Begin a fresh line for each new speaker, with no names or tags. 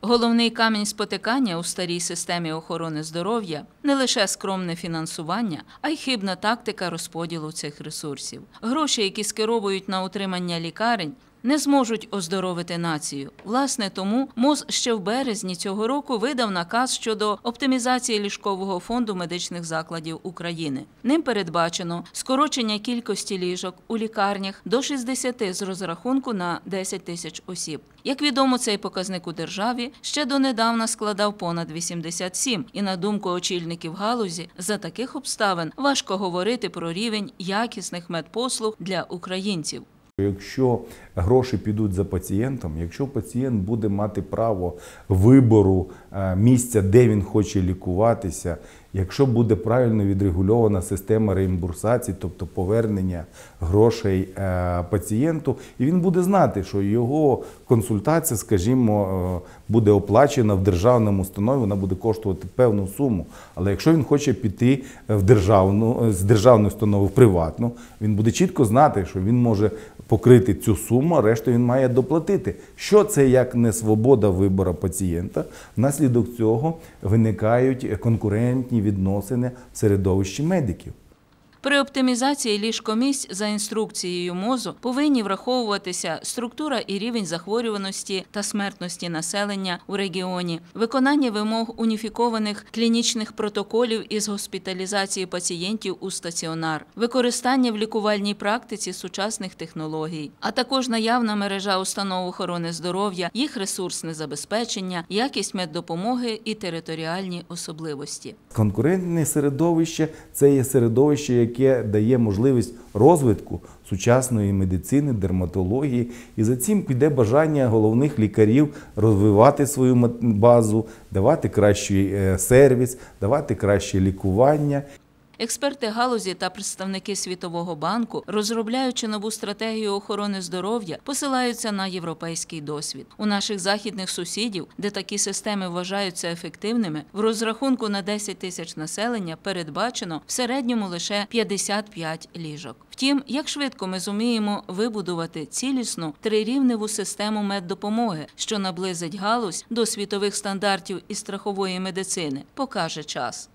Головний камінь спотикання у старій системі охорони здоров'я не лише скромне фінансування, а й хибна тактика розподілу цих ресурсів. Гроші, які скеровують на утримання лікарень, не зможуть оздоровити націю. Власне, тому МОЗ ще в березні цього року видав наказ щодо оптимізації ліжкового фонду медичних закладів України. Ним передбачено скорочення кількості ліжок у лікарнях до 60 з розрахунку на 10 тисяч осіб. Як відомо, цей показник у державі ще донедавна складав понад 87. І на думку очільників галузі, за таких обставин важко говорити про рівень якісних медпослуг для українців.
Якщо гроші підуть за пацієнтом, якщо пацієнт буде мати право вибору е, місця, де він хоче лікуватися, Якщо буде правильно відрегульована система реімбурсації, тобто повернення грошей е, пацієнту, і він буде знати, що його консультація, скажімо, е, буде оплачена в державному установі, вона буде коштувати певну суму. Але якщо він хоче піти в державну е, з державної установи в приватну, він буде чітко знати, що він може покрити цю суму, а решту він має доплатити. Що це як не свобода вибору пацієнта? Внаслідок цього виникають конкурентні відносини в середовищі медиків.
При оптимізації ліжкомісць за інструкцією мозу повинні враховуватися структура і рівень захворюваності та смертності населення у регіоні, виконання вимог уніфікованих клінічних протоколів із госпіталізації пацієнтів у стаціонар, використання в лікувальній практиці сучасних технологій, а також наявна мережа установ охорони здоров'я, їх ресурсне забезпечення, якість меддопомоги і територіальні особливості.
Конкурентне середовище це є середовище, яке яке дає можливість розвитку сучасної медицини, дерматології. І за цим піде бажання головних лікарів розвивати свою базу, давати кращий е, сервіс, давати краще лікування.
Експерти галузі та представники Світового банку, розробляючи нову стратегію охорони здоров'я, посилаються на європейський досвід. У наших західних сусідів, де такі системи вважаються ефективними, в розрахунку на 10 тисяч населення передбачено в середньому лише 55 ліжок. Втім, як швидко ми зуміємо вибудувати цілісну трирівневу систему меддопомоги, що наблизить галузь до світових стандартів і страхової медицини, покаже час.